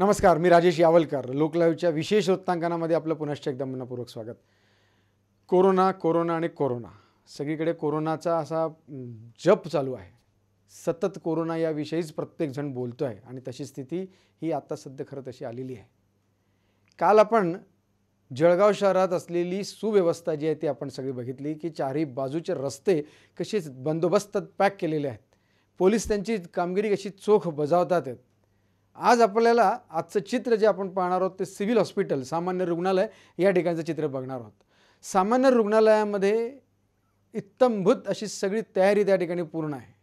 नमस्कार मी राजेश यावलकर लोकलाईव्हच्या विशेष वृत्तांकनामध्ये आपलं पुनश्च एकदा मनपूर्वक स्वागत कोरोना कोरोना आणि कोरोना सगळीकडे कोरोनाचा असा जप चालू आहे सतत कोरोना याविषयीच प्रत्येकजण बोलतो आहे आणि तशी स्थिती ही आत्ता सध्या खरं तशी आलेली आहे काल आपण जळगाव शहरात असलेली सुव्यवस्था जी आहे ती आपण सगळी बघितली की चारही बाजूचे रस्ते कसे बंदोबस्त पॅक केलेले आहेत पोलीस त्यांची कामगिरी कशी चोख बजावतात आहेत आज आपल्याला आजचं चित्र जे आपण पाहणार आहोत ते सिव्हिल हॉस्पिटल सामान्य रुग्णालय या ठिकाणचं चित्र बघणार आहोत सामान्य रुग्णालयामध्ये इत्तंभूत अशी सगळी तयारी त्या ठिकाणी पूर्ण आहे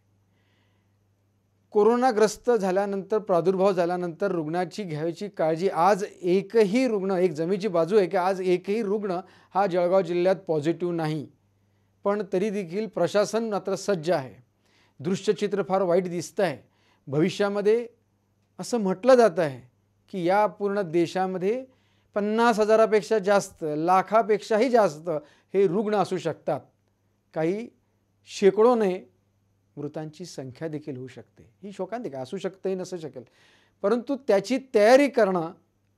कोरोनाग्रस्त झाल्यानंतर प्रादुर्भाव झाल्यानंतर रुग्णाची घ्यायची काळजी आज एकही रुग्ण एक जमीची बाजू आहे की आज एकही रुग्ण हा जळगाव जिल्ह्यात पॉझिटिव्ह नाही पण तरी देखील प्रशासन मात्र सज्ज आहे दृश्यचित्र फार वाईट दिसतं आहे भविष्यामध्ये असं म्हटलं जात आहे की या पूर्ण देशामध्ये पन्नास हजारापेक्षा जास्त लाखापेक्षाही जास्त हे रुग्ण असू शकतात काही शेकडोने मृतांची संख्या देखील होऊ शकते ही शोकांतिका असू शकते नसू शकेल परंतु त्याची तयारी करणं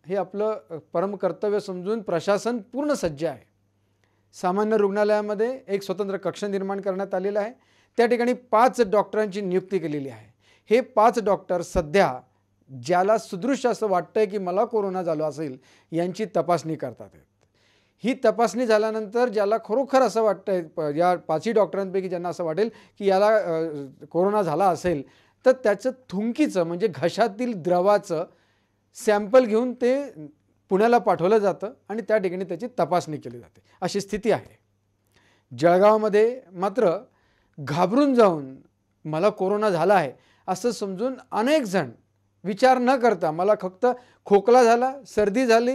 हे आपलं परमकर्तव्य समजून प्रशासन पूर्ण सज्ज आहे सामान्य रुग्णालयामध्ये एक स्वतंत्र कक्ष निर्माण करण्यात आलेलं आहे त्या ठिकाणी पाच डॉक्टरांची नियुक्ती केलेली आहे हे पाच डॉक्टर सध्या ज्याला सुदृश्य असं वाटतं आहे की मला कोरोना झालो असेल यांची तपासणी करतात ही तपासणी झाल्यानंतर ज्याला खरोखर असं वाटतं या पाचही डॉक्टरांपैकी ज्यांना असं वाटेल की याला कोरोना झाला असेल तर त्याचं थुंकीचं म्हणजे घशातील द्रवाचं सॅम्पल घेऊन ते पुण्याला पाठवलं जातं आणि त्या ठिकाणी त्याची तपासणी केली जाते अशी स्थिती आहे जळगावमध्ये मात्र घाबरून जाऊन मला कोरोना झाला आहे असं समजून अनेक जण विचार न करता मला फक्त खोकला झाला सर्दी झाली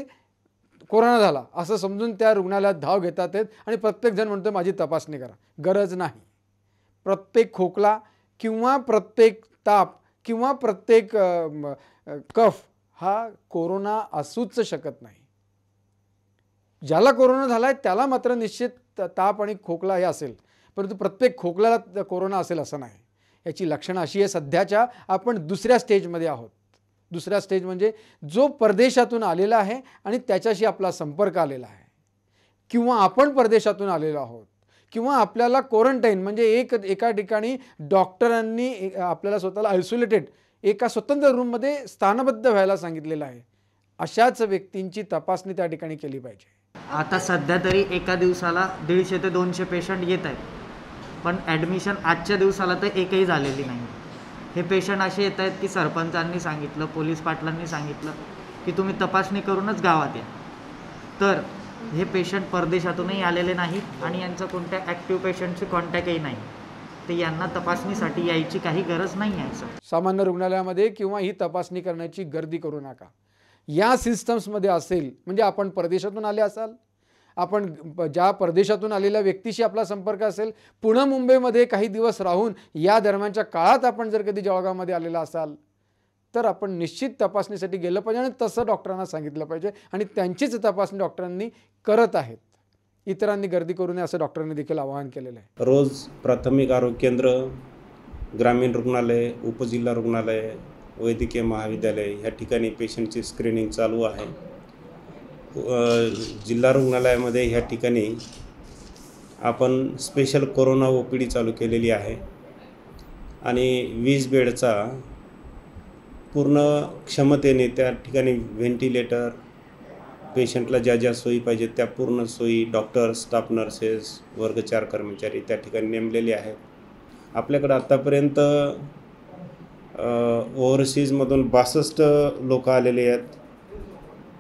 कोरोना झाला असं समजून त्या रुग्णालयात धाव घेतात आहेत आणि प्रत्येकजण म्हणतो माझी तपासणी करा गरज नाही प्रत्येक खोकला किंवा प्रत्येक ताप किंवा प्रत्येक कफ हा कोरोना असूच शकत नाही ज्याला कोरोना झाला आहे त्याला मात्र निश्चित ताप आणि खोकला हे असेल परंतु प्रत्येक खोकल्याला कोरोना असेल असं नाही याची लक्षणं अशी आहे सध्याच्या आपण दुसऱ्या स्टेजमध्ये आहोत दुसरा स्टेज म्हणजे जो परदेशातून आलेला आहे आणि त्याच्याशी आपला संपर्क आलेला आहे किंवा आपण परदेशातून आलेलो आहोत किंवा आपल्याला क्वारंटाईन म्हणजे एक एका ठिकाणी डॉक्टरांनी आपल्याला स्वतःला आयसोलेटेड एका स्वतंत्र रूममध्ये स्थानबद्ध व्हायला सांगितलेलं आहे अशाच व्यक्तींची तपासणी त्या ठिकाणी केली पाहिजे आता सध्या तरी एका दिवसाला दीडशे ते दोनशे पेशंट येत आहेत पण ॲडमिशन आजच्या दिवसाला तर एकही झालेली नाही हे पेशंट असे येत आहेत की सरपंचांनी सांगितलं पोलीस पाटलांनी सांगितलं की तुम्ही तपासणी करूनच गावात या तर हे पेशंट परदेशातूनही आलेले नाहीत आणि यांचा कोणत्या ॲक्टिव्ह पेशंटशी कॉन्टॅक्टही नाही ते यांना तपासणीसाठी यायची काही गरज नाही आहे सर सामान्य रुग्णालयामध्ये किंवा ही तपासणी करण्याची गर्दी करू नका या सिस्टम्समध्ये असेल म्हणजे आपण परदेशातून आले असाल आपण ज्या परदेशातून आलेल्या व्यक्तीशी आपला संपर्क असेल पुणे मुंबईमध्ये काही दिवस राहून या दरम्यानच्या काळात आपण जर कधी जळगावमध्ये आलेला असाल तर आपण निश्चित तपासणीसाठी गेलं पाहिजे आणि तसं डॉक्टरांना सांगितलं पाहिजे आणि त्यांचीच तपासणी डॉक्टरांनी करत आहेत इतरांनी गर्दी करू नये असं डॉक्टरांनी देखील आवाहन केलेलं आहे रोज प्राथमिक आरोग्य केंद्र ग्रामीण रुग्णालय उपजिल्हा रुग्णालय वैद्यकीय महाविद्यालय ह्या ठिकाणी पेशंटची स्क्रीनिंग चालू आहे जिल्हा रुग्णालयामध्ये ह्या ठिकाणी आपण special corona O P D चालू केलेली आहे आणि वीज बेडचा पूर्ण क्षमतेने त्या ठिकाणी व्हेंटिलेटर पेशंटला ज्या ज्या सोयी पाहिजेत त्या पूर्ण सोयी डॉक्टर्स स्टाफ नर्सेस वर्ग चार कर्मचारी त्या ठिकाणी नेमलेले आहेत आपल्याकडं आत्तापर्यंत ओव्हरसीजमधून बासष्ट लोक आलेले आहेत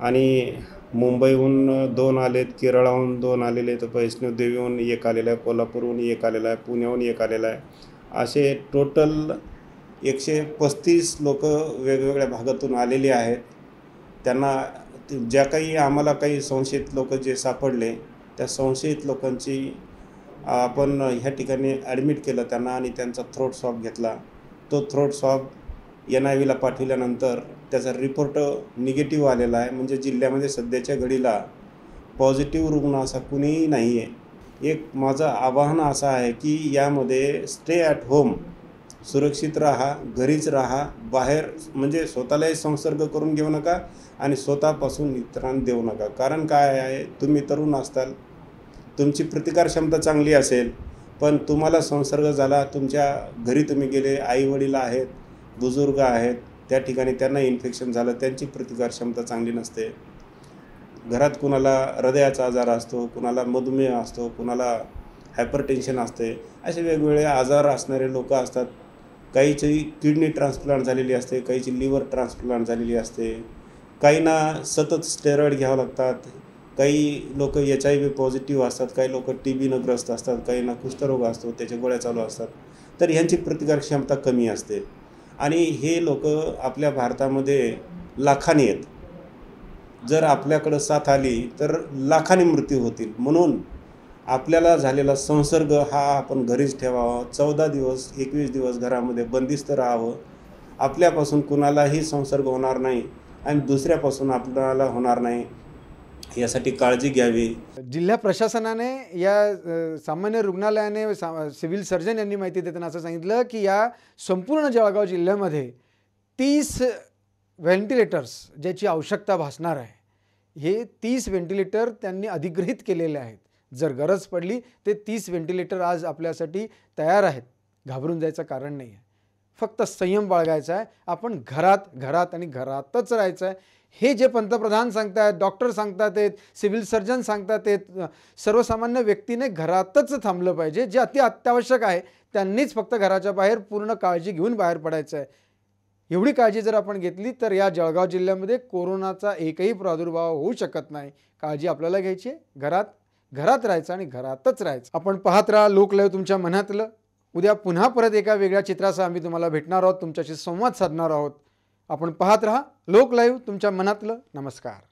आणि मुंबईहून दोन आलेत केरळाहून दोन आलेले आहेत वैष्णोदेवीहून एक आलेलं आहे कोल्हापूरहून एक आलेला आहे पुण्याहून एक आलेला आहे असे टोटल एकशे पस्तीस लोक वेगवेगळ्या भागातून आलेले आहेत त्यांना ज्या काही आम्हाला काही संशयित लोक जे सापडले त्या संशयित लोकांची आपण ह्या ठिकाणी ॲडमिट केलं त्यांना आणि त्यांचा थ्रोट स्वॉप घेतला तो थ्रोट स्वॉप एन आय व्हीला पाठविल्यानंतर त्याचा रिपोर्ट निगेटिव्ह आलेला आहे म्हणजे जिल्ह्यामध्ये सध्याच्या घडीला पॉझिटिव्ह रुग्ण असा कुणीही नाही आहे एक माझं आवाहन असं आहे की यामध्ये स्टे ॲट होम सुरक्षित राहा घरीच राहा बाहेर म्हणजे स्वतःलाही संसर्ग करून घेऊ नका आणि स्वतःपासून इतरांना देऊ नका कारण काय आहे तुम्ही तरुण असताल तुमची प्रतिकारक्षमता चांगली असेल पण तुम्हाला संसर्ग झाला तुमच्या घरी तुम्ही गेले आईवडील आहेत बुजुर्ग आहेत त्या ठिकाणी त्यांना इन्फेक्शन झालं त्यांची प्रतिकारक्षमता चांगली नसते घरात कुणाला हृदयाचा आजार असतो कुणाला मधुमेह असतो कुणाला हायपरटेन्शन असते असे वेगवेगळे आजार असणारे लोक असतात काहीची किडनी ट्रान्सप्लांट झालेली असते काहीची लिव्हर ट्रान्सप्लांट झालेली असते काहींना सतत स्टेरॉइड घ्यावं लागतात काही लोक एच आय व्ही पॉझिटिव्ह असतात काही लोक टी बीनं ग्रस्त असतात काहींना कुष्ठरोग असतो त्याच्या गोळ्या चालू असतात तर ह्यांची प्रतिकारक्षमता कमी असते आणि हे लोक आपल्या भारतामध्ये लाखाने आहेत जर आपल्याकडं साथ आली तर लाखाने मृत्यू होतील म्हणून आपल्याला झालेला संसर्ग हा आपण घरीच ठेवावा चौदा दिवस एकवीस दिवस घरामध्ये बंदिस्त राहावं आपल्यापासून कुणालाही संसर्ग होणार नाही आणि दुसऱ्यापासून आपल्याला होणार नाही यासाठी काळजी घ्यावी जिल्हा प्रशासनाने या सामान्य रुग्णालयाने सिव्हिल सर्जन यांनी माहिती देताना असं सांगितलं की या संपूर्ण जळगाव जिल्ह्यामध्ये तीस व्हेंटिलेटर्स ज्याची आवश्यकता भासणार आहे हे तीस व्हेंटिलेटर त्यांनी अधिग्रहित केलेले आहेत जर गरज पडली ते तीस व्हेंटिलेटर आज आपल्यासाठी तयार आहेत घाबरून जायचं कारण नाही आहे फक्त संयम बाळगायचा आहे आपण घरात घरात आणि घरातच राहायचं आहे हे जे पंतप्रधान आहेत डॉक्टर सांगतात आहेत सिव्हिल सर्जन सांगतात आहेत सर्वसामान्य व्यक्तीने घरातच थांबलं पाहिजे जे अति अत्यावश्यक आहे त्यांनीच फक्त घराच्या बाहेर पूर्ण काळजी घेऊन बाहेर पडायचं आहे एवढी काळजी जर आपण घेतली तर या जळगाव जिल्ह्यामध्ये कोरोनाचा एकही प्रादुर्भाव होऊ शकत नाही काळजी आपल्याला घ्यायची घरात घरात राहायचं आणि घरातच राहायचं आपण पाहत राहा लोकलय तुमच्या मनातलं उद्या पुन्हा परत एका वेगळ्या चित्रासह आम्ही तुम्हाला भेटणार आहोत तुमच्याशी संवाद साधणार आहोत आपण पाहत रहा, लोक लाईव्ह तुमच्या मनातलं नमस्कार